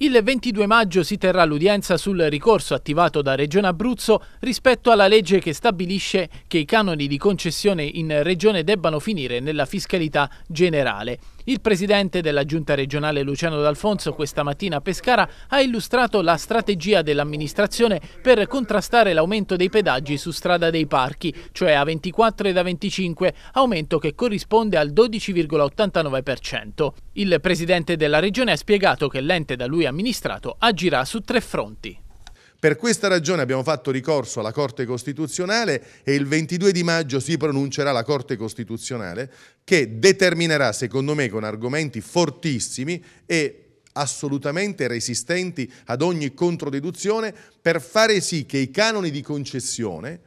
Il 22 maggio si terrà l'udienza sul ricorso attivato da Regione Abruzzo rispetto alla legge che stabilisce che i canoni di concessione in Regione debbano finire nella fiscalità generale. Il presidente della giunta regionale Luciano D'Alfonso questa mattina a Pescara ha illustrato la strategia dell'amministrazione per contrastare l'aumento dei pedaggi su strada dei parchi, cioè a 24 e a 25, aumento che corrisponde al 12,89%. Il presidente della regione ha spiegato che l'ente da lui amministrato agirà su tre fronti. Per questa ragione abbiamo fatto ricorso alla Corte Costituzionale e il 22 di maggio si pronuncerà la Corte Costituzionale che determinerà, secondo me, con argomenti fortissimi e assolutamente resistenti ad ogni controdeduzione per fare sì che i canoni di concessione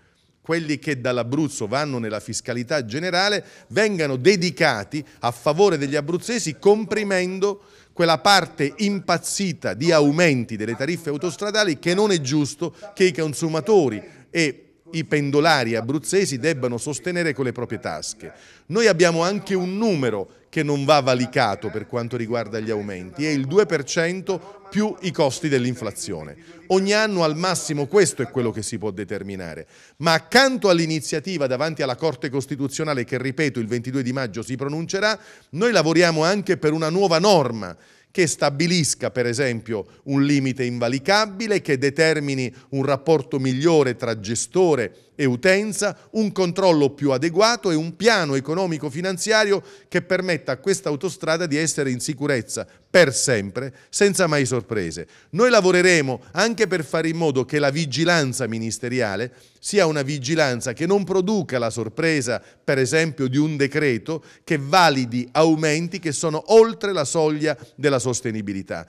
quelli che dall'Abruzzo vanno nella fiscalità generale vengano dedicati a favore degli abruzzesi comprimendo quella parte impazzita di aumenti delle tariffe autostradali che non è giusto che i consumatori e i pendolari abruzzesi debbano sostenere con le proprie tasche. Noi abbiamo anche un numero che non va valicato per quanto riguarda gli aumenti, è il 2% più i costi dell'inflazione. Ogni anno al massimo questo è quello che si può determinare. Ma accanto all'iniziativa davanti alla Corte Costituzionale che, ripeto, il 22 di maggio si pronuncerà, noi lavoriamo anche per una nuova norma che stabilisca per esempio un limite invalicabile, che determini un rapporto migliore tra gestore e utenza, un controllo più adeguato e un piano economico-finanziario che permetta a questa autostrada di essere in sicurezza per sempre, senza mai sorprese. Noi lavoreremo anche per fare in modo che la vigilanza ministeriale sia una vigilanza che non produca la sorpresa, per esempio, di un decreto che validi aumenti che sono oltre la soglia della sostenibilità.